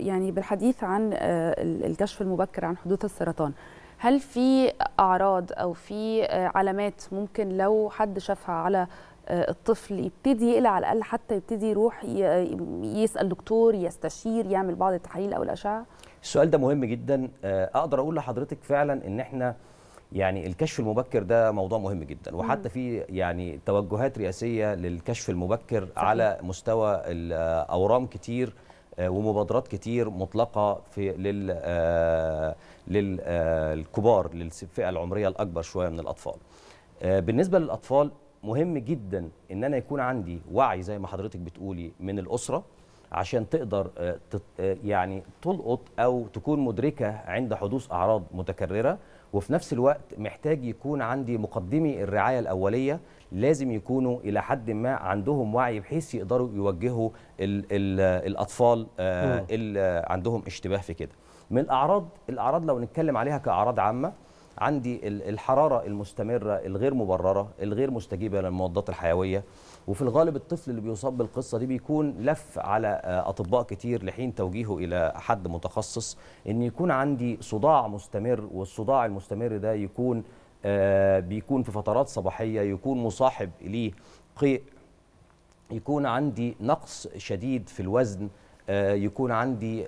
يعني بالحديث عن آه، الكشف المبكر عن حدوث السرطان هل في اعراض او في آه، علامات ممكن لو حد شافها على آه، الطفل يبتدي يقلق على الاقل حتى يبتدي يروح يسال دكتور يستشير يعمل بعض التحاليل او الاشعه السؤال ده مهم جدا اقدر اقول لحضرتك فعلا ان احنا يعني الكشف المبكر ده موضوع مهم جدا وحتى في يعني توجهات رئاسيه للكشف المبكر صحيح. على مستوى الاورام كتير آه، ومبادرات كتير مطلقه في لل آه، للكبار آه، للفئه العمريه الاكبر شويه من الاطفال بالنسبه للاطفال مهم جدا ان انا يكون عندي وعي زي ما حضرتك بتقولي من الاسره عشان تقدر آه، آه، يعني تلقط او تكون مدركه عند حدوث اعراض متكرره وفي نفس الوقت محتاج يكون عندي مقدمي الرعايه الاوليه لازم يكونوا الى حد ما عندهم وعي بحيث يقدروا يوجهوا الـ الـ الاطفال آه، اللي عندهم اشتباه في كده من الاعراض الاعراض لو نتكلم عليها كاعراض عامه عندي الحراره المستمره الغير مبرره الغير مستجيبه للمضادات الحيويه وفي الغالب الطفل اللي بيصاب بالقصه دي بيكون لف على آه، اطباء كتير لحين توجيهه الى حد متخصص ان يكون عندي صداع مستمر والصداع المستمر ده يكون آه، بيكون في فترات صباحيه يكون مصاحب ليه قيء يكون عندي نقص شديد في الوزن آه، يكون عندي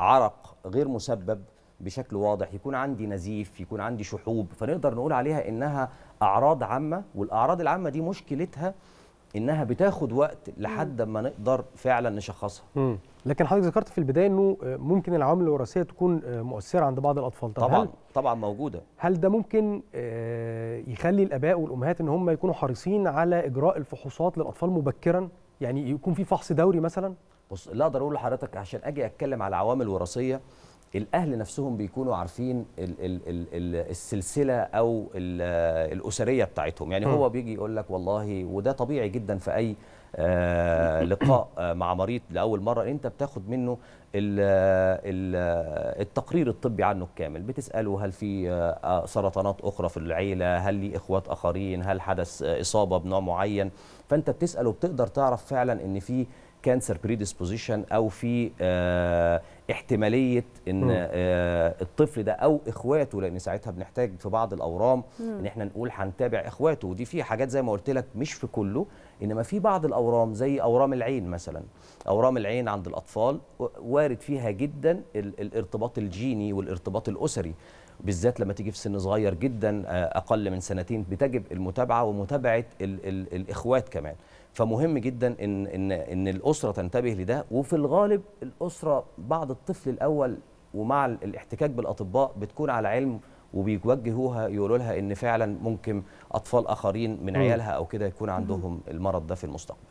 عرق غير مسبب بشكل واضح يكون عندي نزيف يكون عندي شحوب فنقدر نقول عليها انها اعراض عامه والاعراض العامه دي مشكلتها انها بتاخد وقت لحد ما نقدر فعلا نشخصها مم. لكن حضرتك ذكرت في البدايه انه ممكن العوامل الوراثيه تكون مؤثره عند بعض الاطفال طبعا هل طبعا موجوده هل ده ممكن آه، يخلي الاباء والامهات ان هم يكونوا حريصين على اجراء الفحوصات للاطفال مبكرا يعني يكون في فحص دوري مثلا بص اللي اقدر اقول لحضرتك عشان اجي اتكلم على عوامل وراثيه الاهل نفسهم بيكونوا عارفين الـ الـ الـ الـ السلسله او الاسريه بتاعتهم يعني م. هو بيجي يقول لك والله وده طبيعي جدا في اي آه لقاء آه مع مريض لاول مره انت بتاخد منه الـ الـ التقرير الطبي عنه الكامل بتساله هل في آه, آه، سرطانات اخرى في العيله هل لي اخوات اخرين هل حدث اصابه بنوع معين فانت بتسال وبتقدر تعرف فعلا ان في كانسر بريديسبوزيشن او في آه، احتماليه ان آه، الطفل ده او اخواته لان ساعتها بنحتاج في بعض الاورام ان احنا نقول هنتابع اخواته ودي في حاجات زي ما قلت لك مش في كله انما في بعض الاورام زي اورام العين مثلا اورام العين عند الاطفال وارد فيها جدا الارتباط الجيني والارتباط الاسري بالذات لما تيجي في سن صغير جدا آه، اقل من سنتين بتجب المتابعه ومتابعه الاخوات كمان فمهم جدا ان ان ان الاسره تنتبه لده وفي الغالب الاسره بعد الطفل الاول ومع الاحتكاك بالاطباء بتكون على علم وبيوجهوها يقولوا لها ان فعلا ممكن اطفال اخرين من عيالها او كده يكون عندهم المرض ده في المستقبل